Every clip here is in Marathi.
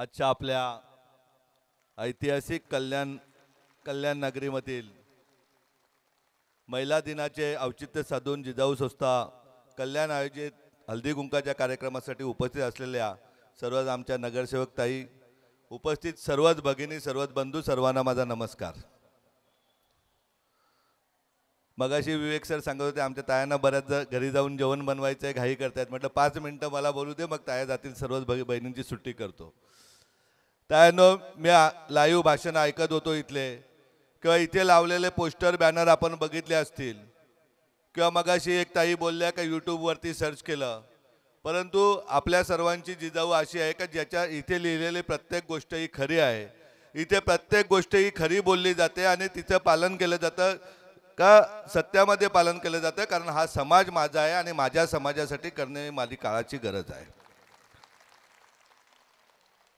आजच्या आपल्या ऐतिहासिक कल्याण कल्याण नगरीमधील महिला दिनाचे औचित्य साधून जिजाऊ संस्था कल्याण आयोजित हल्दी कुंकाच्या कार्यक्रमासाठी उपस्थित असलेल्या सर्वच आमच्या नगरसेवक ताई उपस्थित सर्वच भगिनी सर्वच बंधू सर्वांना माझा नमस्कार मगाशी विवेक सर सांगत होते आमच्या तायांना बऱ्याच घरी जाऊन जेवण बनवायचं आहे घाई करतायत म्हटलं पाच मिनटं मला बोलू दे मग ताया जातील सर्वच बहिणींची सुट्टी करतो त्यानं मी लाईव्ह भाषण ऐकत होतो इथले किंवा इथे लावलेले पोस्टर बॅनर आपण बघितले असतील किंवा मगाशी एक ताई बोलल्या का यूट्यूबवरती सर्च केलं परंतु आपल्या सर्वांची जिजाऊ अशी आहे का ज्याच्या इथे लिहिलेली प्रत्येक गोष्ट ही खरी आहे इथे प्रत्येक गोष्ट ही खरी बोलली जाते आणि तिचं पालन केलं जातं का सत्यामध्ये पालन केलं जातं कारण हा समाज माझा आहे आणि माझ्या समाजासाठी करणे माझी काळाची गरज आहे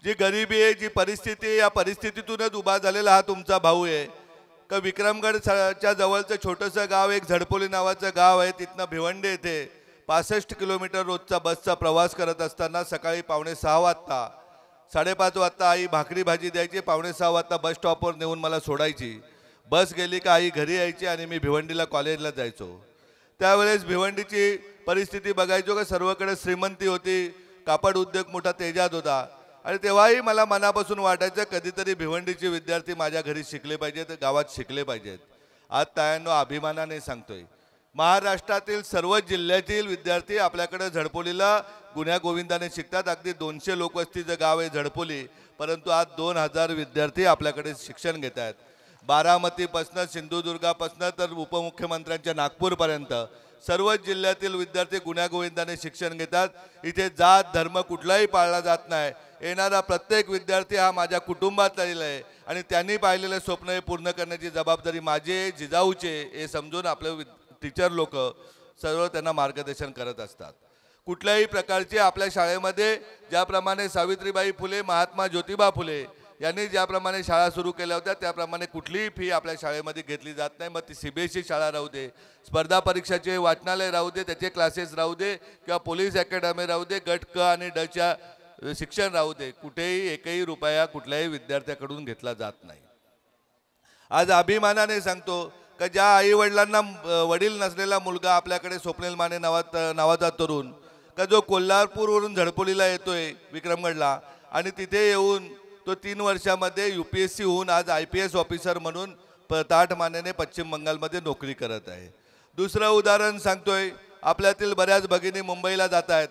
जी गरिबी आहे जी परिस्थिती आहे या परिस्थितीतूनच उभा झालेला हा तुमचा भाऊ आहे तर विक्रमगडच्या जवळचं छोटंसं गाव एक झडपोली नावाचं गाव आहे तिथनं भिवंडी येथे पासष्ट किलोमीटर रोजचा बसचा प्रवास करत असताना सकाळी पावणे सहा वाजता साडेपाच वाजता आई भाकरी भाजी द्यायची पावणे सहा वाजता बस स्टॉपवर नेऊन मला सोडायची बस गेली का आई घरी यायची आणि मी भिवंडीला कॉलेजला जायचो त्यावेळेस भिवंडीची परिस्थिती बघायचो का सर्वकडे श्रीमंती होती कापड उद्योग मोठा तेजात होता आणि तेव्हाही मला मनापासून वाटायचं कधीतरी भिवंडीचे विद्यार्थी माझ्या घरी शिकले पाहिजेत गावात शिकले पाहिजेत आज तायांनो अभिमानाने सांगतोय महाराष्ट्रातील सर्व जिल्ह्यातील विद्यार्थी आपल्याकडे झडपोलीला गुन्ह्या गोविंदाने शिकतात अगदी दोनशे लोकवस्तीचं गाव आहे झडपोली परंतु आज दोन हजार विद्यार्थी आपल्याकडे शिक्षण घेत आहेत बारामतीपासनं सिंधुदुर्गापासनं तर उपमुख्यमंत्र्यांच्या नागपूरपर्यंत सर्वच जिल्ह्यातील विद्यार्थी गुन्ह्या गोविंदाने शिक्षण घेतात इथे जात धर्म कुठलाही पाळला जात नाही येणारा प्रत्येक विद्यार्थी हा माझ्या कुटुंबात आलेला आहे आणि त्यांनी पाहिलेलं स्वप्न हे पूर्ण करण्याची जबाबदारी माझे जिजाऊचे हे समजून आपले टीचर लोक सर्व त्यांना मार्गदर्शन करत असतात कुठल्याही प्रकारचे आपल्या शाळेमध्ये ज्याप्रमाणे सावित्रीबाई फुले महात्मा ज्योतिबा फुले यांनी ज्याप्रमाणे शाळा सुरू केल्या होत्या त्याप्रमाणे कुठलीही फी आपल्या शाळेमध्ये घेतली जात नाही मग ती सी बी एस ई शाळा राहू दे स्पर्धा परीक्षाचे वाचनालय राहू दे त्याचे क्लासेस राहू दे किंवा पोलीस अकॅडमी राहू दे गट क आणि डच्या शिक्षण राहू दे कुठेही एकही रुपया कुठल्याही विद्यार्थ्याकडून घेतला जात नाही आज अभिमानाने सांगतो का ज्या आईवडिलांना वडील नसलेला मुलगा आपल्याकडे स्वप्नील माने नावात नावाचा तरुण का जो कोल्हापूरवरून झडपोलीला येतोय विक्रमगडला आणि तिथे येऊन तो तीन वर्षामध्ये यू पी एस सी होऊन आज आय पी एस ऑफिसर म्हणून प ताठ मानेने पश्चिम बंगालमध्ये नोकरी करत आहे दुसरं उदाहरण सांगतोय आपल्यातील बऱ्याच भगिनी मुंबईला जात आहेत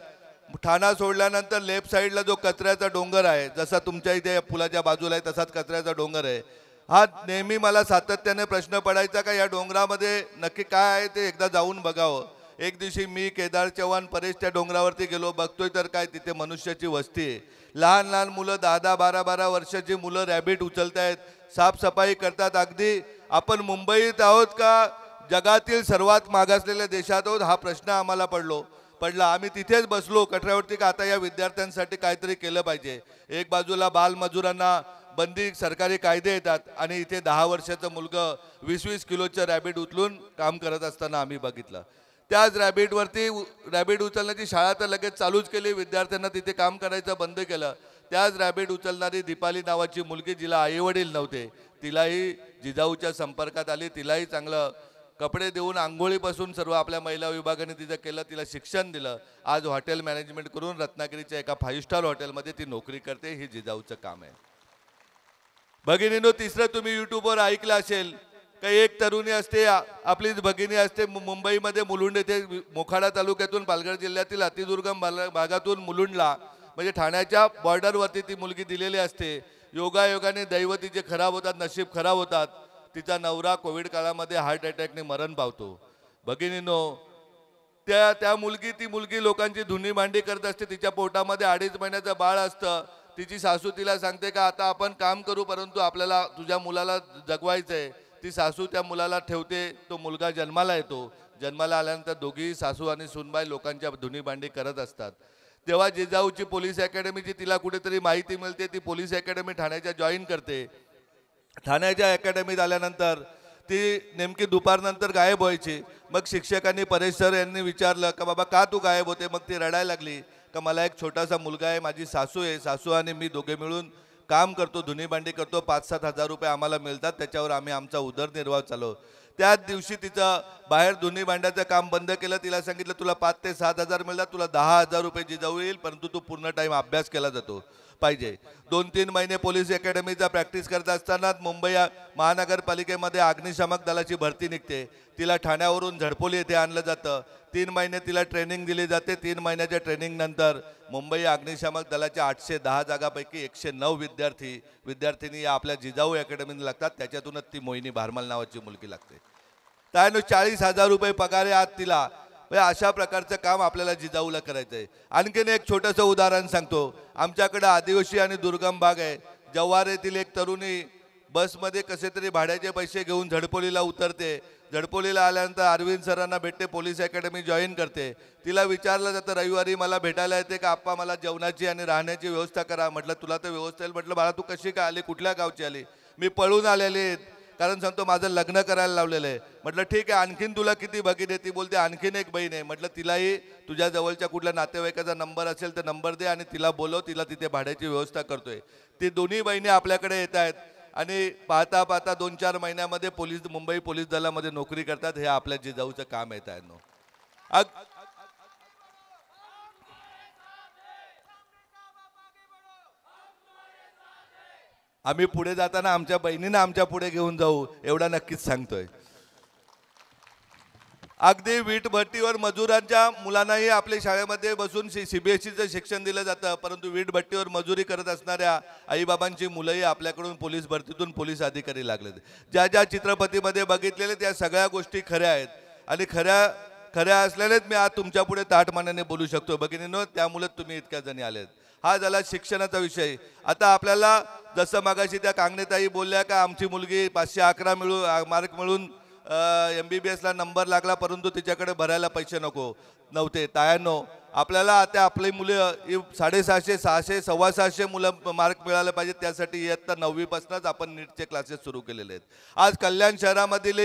ठाणा सोडल्यानंतर लेफ्ट साईडला जो कचऱ्याचा डोंगर आहे जसा तुमच्या इथे पुलाच्या बाजूला आहे तसाच कचऱ्याचा डोंगर आहे हा नेहमी मला सातत्याने प्रश्न पडायचा का या डोंगरामध्ये नक्की काय आहे ते एकदा जाऊन बघावं एक दिवशी मी केदार चव्हाण परेश त्या डोंगरावरती गेलो बघतोय तर काय तिथे मनुष्याची वस्ती आहे लहान लहान मुलं दहा दहा बारा बारा वर्षाची मुलं रॅबिट उचलत आहेत साफसफाई करतात अगदी आपण मुंबईत आहोत का जगातील सर्वात मागासलेल्या देशात आहोत हा प्रश्न आम्हाला पडलो पडला आम्ही तिथेच बसलो कठऱ्यावरती का आता या विद्यार्थ्यांसाठी काहीतरी केलं पाहिजे एक बाजूला बालमजुरांना बंदी सरकारी कायदे येतात आणि इथे दहा वर्षाचं मुलगा वीस वीस किलोचं रॅबिट उचलून काम करत असताना आम्ही बघितलं त्याच रॅबिटवरती रॅबिट उचलण्याची शाळा तर लगेच चालूच केली विद्यार्थ्यांना तिथे काम करायचं बंद केलं त्याच रॅबिट उचलणारी दीपाली नावाची मुलगी जिला आईवडील नव्हते तिलाही जिजाऊच्या संपर्कात आली तिलाही चांगलं कपडे देऊन आंघोळीपासून सर्व आपल्या महिला विभागाने तिचं केलं तिला शिक्षण दिलं आज हॉटेल मॅनेजमेंट करून रत्नागिरीच्या एका फाईव्ह स्टार हॉटेलमध्ये ती नोकरी करते हे जिजाऊचं काम आहे भगिनीनो तिसरं तुम्ही युट्यूबवर ऐकलं असेल काही एक तरुणी असते आपली भगिनी असते मुंबईमध्ये मुलुंड येथे मोखाडा तालुक्यातून पालघर जिल्ह्यातील अतिदुर्गम भागातून मुलुंडला म्हणजे ठाण्याच्या बॉर्डरवरती ती मुलगी दिलेली असते योगायोगाने दैवती जे खराब होतात नशीब खराब होतात तिचा नवरा कोविड काळामध्ये हार्ट अटॅकने मरण पावतो भगिनीनो त्या त्या मुलगी ती मुलगी लोकांची धुनी मांडी करत असते तिच्या पोटामध्ये अडीच महिन्याचं बाळ असतं तिची सासू तिला सांगते का आता आपण काम करू परंतु आपल्याला तुझ्या मुलाला जगवायचं आहे ती सासू त्या मुलाला ठेवते तो मुलगा जन्माला येतो जन्माला आल्यानंतर दोघी सासू आणि सुनबाई लोकांच्या धुनी भांडी करत असतात तेव्हा जिजाऊची पोलीस अकॅडमीची तिला कुठेतरी माहिती मिळते ती पोलीस अकॅडमी ठाण्याच्या जॉईन करते ठाण्याच्या अकॅडमीत आल्यानंतर ती नेमकी दुपारनंतर गायब व्हायची मग शिक्षकांनी परेश सर यांनी विचारलं का बाबा का तू गायब होते मग ती रडायला लागली का मला एक छोटासा मुलगा आहे माझी सासू आहे सासू आणि मी दोघे मिळून काम करतो धुनी भांडी करतो पाच सात हजार रुपये आम्हाला मिळतात त्याच्यावर आम्ही आमचा उदरनिर्वाह चालव त्याच दिवशी तिचं बाहेर दोन्ही भांड्याचं काम बंद केलं तिला सांगितलं तुला पाच ते सात हजार मिळतात तुला दहा हजार रुपये जिजाऊ येईल परंतु तू पूर्ण टाइम अभ्यास केला जातो पाहिजे दोन तीन महिने पोलीस अकॅडमीचा प्रॅक्टिस करत असतानाच मुंबई महानगरपालिकेमध्ये अग्निशामक दलाची भरती निघते तिला ठाण्यावरून झडपोली येथे आणलं जातं तीन महिने तिला ट्रेनिंग दिली जाते तीन महिन्याच्या ट्रेनिंगनंतर मुंबई अग्निशामक दलाच्या आठशे दहा जागापैकी एकशे नऊ विद्यार्थी विद्यार्थिनी या आपल्या जिजाऊ अकॅडमीने लागतात त्याच्यातूनच ती मोहिनी भारमल नावाची मुलगी लागते त्यानं चाळीस हजार रुपये पगार आहे आज तिला म्हणजे अशा प्रकारचं काम आपल्याला जिजाऊला करायचं आहे आणखीन एक छोटंसं उदाहरण सांगतो आमच्याकडे आदिवासी आणि दुर्गम भाग आहे जव्हार येथील एक तरुणी बसमध्ये कसे तरी भाड्याचे पैसे घेऊन झडपोलीला उतरते झडपोलीला आल्यानंतर अरविंद सरांना भेटते पोलीस अकॅडमी जॉईन करते तिला विचारलं जातं रविवारी मला भेटायला येते का आप्पा मला जेवणाची आणि राहण्याची व्यवस्था करा म्हटलं तुला तर व्यवस्था येईल म्हटलं बाळा तू कशी काय आली कुठल्या गावची आली मी पळून आलेली कारण सांगतो माझं लग्न करायला लावलेलं आहे म्हटलं ठीक आहे आणखीन तुला किती भगिनी ती बोलते आणखीन एक बहीण आहे म्हटलं तिलाही तुझ्या जवळच्या कुठल्या नातेवाईकाचा नंबर असेल तर नंबर दे आणि तिला बोलव तिला तिथे भाड्याची व्यवस्था करतोय ती दोन्ही बहिणी आपल्याकडे येत आहेत आणि पाहता पाहता दोन चार महिन्यामध्ये पोलीस मुंबई पोलीस दलामध्ये नोकरी करतात हे आपल्या जिजाऊचं काम येत आहे आम्ही पुढे जाताना आमच्या बहिणींना आमच्या पुढे घेऊन जाऊ एवढा नक्कीच सांगतोय अगदी भट्टीवर मजुरांच्या मुलांनाही आपल्या शाळेमध्ये बसून सी सी बी एस शिक्षण दिलं जातं परंतु भट्टीवर मजुरी करत असणाऱ्या आईबाबांची मुलंही आपल्याकडून पोलीस भरतीतून पोलीस अधिकारी लागलेत ज्या ज्या चित्रपतीमध्ये बघितलेले त्या सगळ्या गोष्टी खऱ्या आहेत आणि खऱ्या खऱ्या असल्यानेच मी आज तुमच्या पुढे ताटमानाने बोलू शकतो भगिनीनो त्यामुळेच तुम्ही इतक्या जणी आलेत हा झाला शिक्षणाचा विषय आता आपल्याला जसं मागाशी त्या कांगणेताई बोलल्या का आमची मुलगी पाचशे अकरा मिळू मार्क मिळून एम बी बी एसला नंबर लागला परंतु तिच्याकडे भरायला पैसे नको नव्हते तायांनो आपल्याला आता आपली मुलं साडेसहाशे सहाशे सव्वा सहाशे मुलं मार्क मिळाले पाहिजे त्यासाठी इयत्ता नववीपासूनच आपण नीटचे क्लासेस सुरू केलेले आहेत आज कल्याण शहरामधील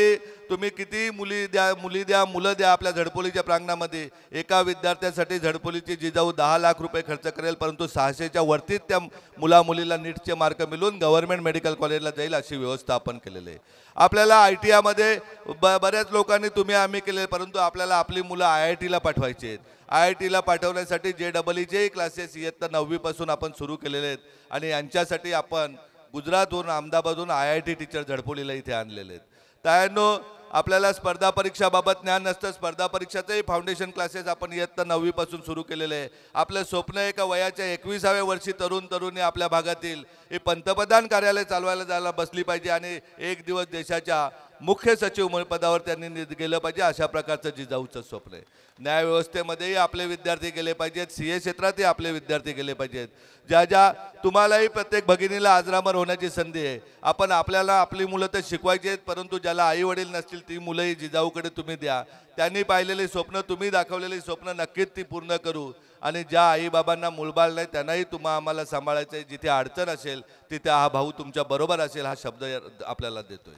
तुम्ही किती मुली द्या मुली द्या मुलं द्या आपल्या झडपोलीच्या प्रांगणामध्ये एका विद्यार्थ्यासाठी झडपोलीची जिजाऊ दहा लाख रुपये खर्च करेल परंतु सहाशेच्या वरतीच त्या मुला मुलीला नीटचे मार्क मिळून गव्हर्नमेंट मेडिकल कॉलेजला जाईल अशी व्यवस्था आपण केलेली आहे आपल्याला आय टी आयमध्ये ब बऱ्याच लोकांनी तुम्ही आम्ही केले परंतु आपल्याला आपली मुलं आय आय टीला पाठवायची आहेत आय आय टीला पाठवण्यासाठी जे डबल ईचेही क्लासेस इयत्ता नववीपासून आपण सुरू केलेले आहेत आणि यांच्यासाठी आपण गुजरातहून अहमदाबादहून आय आय टी टीचर झडपोलीला इथे आणलेले आहेत त्यानो आपल्याला स्पर्धा परीक्षाबाबत ज्ञान नसतं स्पर्धा परीक्षाचंही फाउंडेशन क्लासेस आपण इयत्ता नववीपासून सुरू केलेले आहे आपलं स्वप्न एका वयाच्या एकविसाव्या वर्षी तरुण तरुणी आपल्या भागातील हे पंतप्रधान कार्यालय चालवायला जायला बसली पाहिजे आणि एक दिवस देशाच्या मुख्य सचिव पदावर त्यांनी गेलं पाहिजे अशा प्रकारचं जिजाऊचं स्वप्न आहे न्यायव्यवस्थेमध्येही आपले विद्यार्थी गेले पाहिजेत सी ए क्षेत्रातही आपले विद्यार्थी गेले पाहिजेत ज्या ज्या तुम्हालाही प्रत्येक भगिनीला आजरामर होण्याची संधी आहे आपण आपल्याला आपली मुलं तर शिकवायची आहेत परंतु ज्याला आई वडील नसतील ती मुलंही जिजाऊकडे तुम्ही द्या त्यांनी पाहिलेली स्वप्न तुम्ही दाखवलेली स्वप्न नक्कीच ती पूर्ण करू आणि ज्या आईबाबांना मुलबाळ नाही त्यांनाही तुम्हा आम्हाला सांभाळायचं आहे जिथे अडचण असेल तिथे हा भाऊ तुमच्या बरोबर असेल हा शब्द आपल्याला देतोय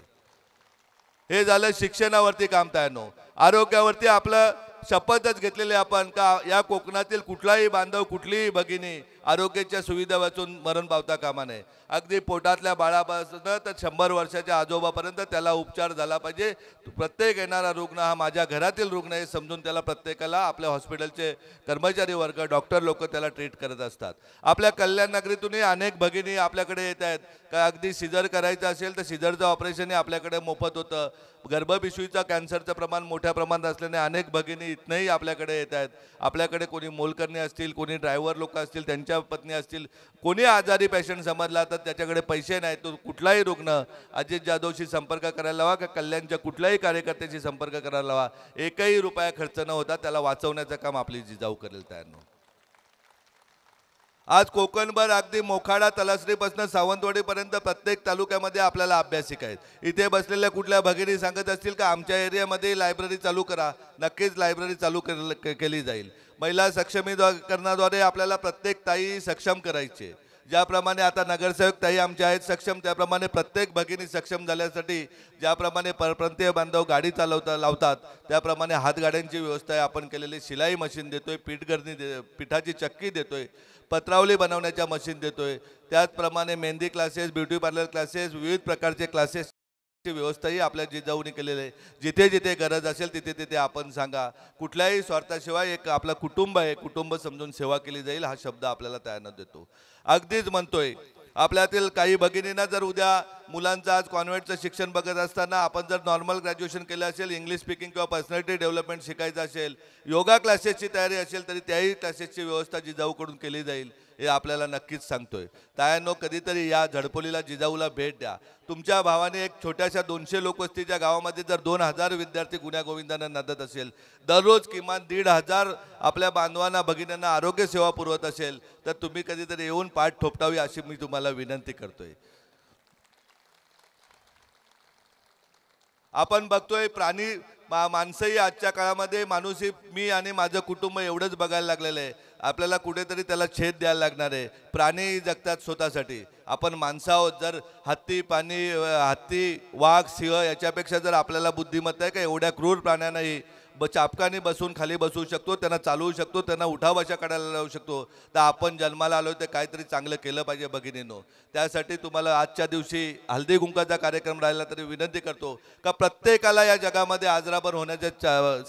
हे झालं शिक्षणावरती काम तयानो आरोग्यावरती आपलं शपथच घेतलेली आपण का या कोकणातील कुठलाही बांधव कुठलीही भगिनी आरोग्याच्या सुविधा वाचून मरण पावता कामा नये अगदी पोटातल्या बाळापासून तर शंभर वर्षाच्या आजोबापर्यंत त्याला उपचार झाला पाहिजे प्रत्येक येणारा रुग्ण हा माझ्या घरातील रुग्ण आहे समजून त्याला प्रत्येकाला आपल्या हॉस्पिटलचे कर्मचारी वर्ग डॉक्टर लोक त्याला ट्रीट करत असतात आपल्या कल्याण नगरीतूनही अनेक भगिनी आपल्याकडे येत आहेत का अगदी सिजर करायचं असेल तर सिजरचं ऑपरेशनही आपल्याकडे मोफत होतं गर्भपिशवीचा कॅन्सरचं प्रमाण मोठ्या प्रमाणात असल्याने अनेक भगिनी इथनंही आपल्याकडे येत आहेत आपल्याकडे कोणी मोलकर्णी असतील कोणी ड्रायव्हर लोक असतील त्यांच्या पत्नी असतील कोणी आजारी पेशंट समजला तर त्याच्याकडे पैसे नाही तो कुठलाही रुग्ण अजित जाधवशी संपर्क करायला लावा का कल्याणच्या कुठल्याही कार्यकर्त्याशी संपर्क करायला लावा एकही रुपया खर्च न होता त्याला वाचवण्याचं काम आपली जिजाऊ करेल तयार आज कोकणभर अगदी मोखाडा तलासरीपासून सावंतवाडीपर्यंत प्रत्येक तालुक्यामध्ये आपल्याला अभ्यासिक आहेत इथे बसलेल्या कुठल्या भगिनी सांगत असतील का आमच्या एरियामध्ये लायब्ररी चालू करा नक्कीच लायब्ररी चालू केली जाईल महिला सक्षमीकरणाद्वारे आपल्याला प्रत्येक ताई सक्षम करायची ज्याप्रमाणे आता नगरसेवक ताई आमच्या आहेत सक्षम त्याप्रमाणे प्रत्येक भगिनी सक्षम झाल्यासाठी ज्याप्रमाणे परप्रांतीय बांधव गाडी चालवता लावतात त्याप्रमाणे हातगाड्यांची व्यवस्था आहे आपण केलेली शिलाई मशीन देतोय पीठगर्दी दे पिठाची चक्की देतोय पत्रावली बनवण्याच्या मशीन देतोय त्याचप्रमाणे mehndi classes beauty parlour classes विविध प्रकारचे क्लासेस व्यवस्था व्यवस्थाही आपल्या जिजाऊने केलेली आहे जिथे जिथे गरज असेल तिथे तिथे आपण सांगा कुठल्याही स्वार्थाशिवाय एक आपलं कुटुंब आहे कुटुंब समजून सेवा केली जाईल हा शब्द आपल्याला तयार देतो अगदीच म्हणतोय आपल्यातील काही भगिनींना जर उद्या मुलांचं आज कॉन्व्हेंटचं शिक्षण बघत असताना आपण जर नॉर्मल ग्रॅज्युएशन केलं असेल इंग्लिश स्पीकिंग किंवा पर्सनॅलिटी डेव्हलपमेंट शिकायचं असेल योगा क्लासेसची तयारी असेल तरी त्याही क्लासेसची व्यवस्था जिजाऊकडून केली जाईल हे आपल्याला नक्कीच सांगतोय तायानो कधीतरी या झडपोलीला जिजाऊला भेट द्या तुमच्या भावाने एक छोट्याशा दोनशे लोकवस्तीच्या गावामध्ये जर दोन हजार विद्यार्थी गोविंदांना नदत असेल दररोज किमान दीड हजार आपल्या बांधवांना भगिन्यांना आरोग्य सेवा पुरवत असेल तर तुम्ही कधीतरी येऊन पाठ ठोपटावी अशी मी तुम्हाला विनंती करतोय आपण बघतोय प्राणी मा माणसंही आजच्या काळामध्ये माणूसही मी आणि माझं कुटुंब एवढंच बघायला लागलेलं आहे आपल्याला कुठेतरी त्याला छेद द्यायला लागणार आहे प्राणी जगतात स्वतःसाठी आपण माणसं आहोत जर हत्ती पाणी हत्ती वाघ सिंह याच्यापेक्षा जर आपल्याला बुद्धिमत्ता आहे का एवढ्या क्रूर प्राण्यांनाही ब चापकाने बसून खाली बसू शकतो त्यांना चालवू शकतो त्यांना उठावाशा काढायला लावू शकतो तर आपण जन्माला आलो ते काहीतरी चांगलं केलं पाहिजे भगिनीनो त्यासाठी तुम्हाला आजच्या दिवशी हल्दी गुंकाचा कार्यक्रम राहिला तरी विनंती करतो का प्रत्येकाला या जगामध्ये आजराबर होण्याच्या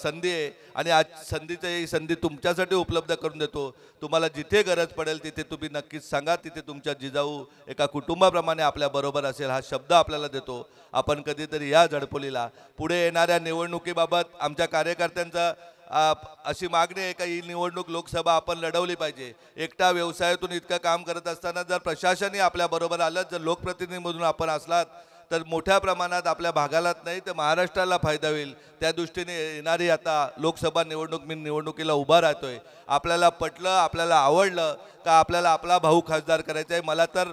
संधी आहे आणि आज ही संधी तुमच्यासाठी उपलब्ध करून देतो तुम्हाला जिथे गरज पडेल तिथे तुम्ही नक्कीच सांगा तिथे तुमच्या जिजाऊ एका कुटुंबाप्रमाणे आपल्याबरोबर असेल हा शब्द आपल्याला देतो आपण कधीतरी या झडपोलीला पुढे येणाऱ्या निवडणुकीबाबत आमच्या कार्य कार्यकर्त्यांचा अशी मागणी आहे का ही निवडणूक लोकसभा आपण लढवली पाहिजे एकटा व्यवसायातून इतकं काम करत असताना जर प्रशासनही आपल्याबरोबर आलं जर लोकप्रतिनिधीमधून आपण असलात तर मोठ्या प्रमाणात आपल्या भागालाच नाही तर महाराष्ट्राला फायदा होईल त्या दृष्टीने येणारी आता लोकसभा निवडणूक मी निवडणुकीला उभा राहतोय आपल्याला पटलं आपल्याला आवडलं का आपल्याला आपला भाऊ खासदार करायचा आहे मला तर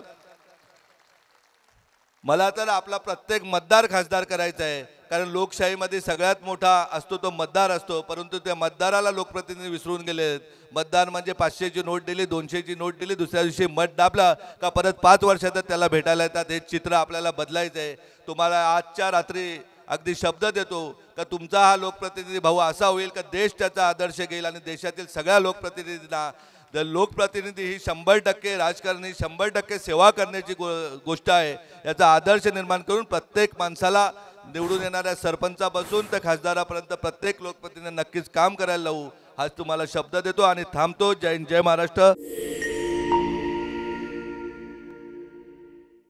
मला तर आपला प्रत्येक मतदार खासदार करायचा आहे कारण लोकशाहीमध्ये सगळ्यात मोठा असतो तो मतदार असतो परंतु त्या मतदाराला लोकप्रतिनिधी विसरून गेले मतदार म्हणजे पाचशेची नोट दिली दोनशेची नोट दिली दुसऱ्या दिवशी मत दापला का परत पाच वर्षातच त्याला भेटायला येतात हे चित्र आपल्याला बदलायचं आहे तुम्हाला आजच्या रात्री अगदी शब्द देतो का तुमचा हा लोकप्रतिनिधी भाऊ असा होईल का देश त्याचा आदर्श घेईल आणि देशातील सगळ्या लोकप्रतिनिधींना तर लोकप्रतिनिधी ही शंभर टक्के राजकारणी शंभर टक्के सेवा करण्याची गो गोष्ट आहे याचा आदर्श निर्माण करून प्रत्येक माणसाला निवडून येणाऱ्या सरपंचापासून तर खासदारापर्यंत प्रत्येक लोकप्रतिनिधी नक्कीच काम करायला लावू आज तुम्हाला शब्द देतो आणि थांबतो जय जय महाराष्ट्र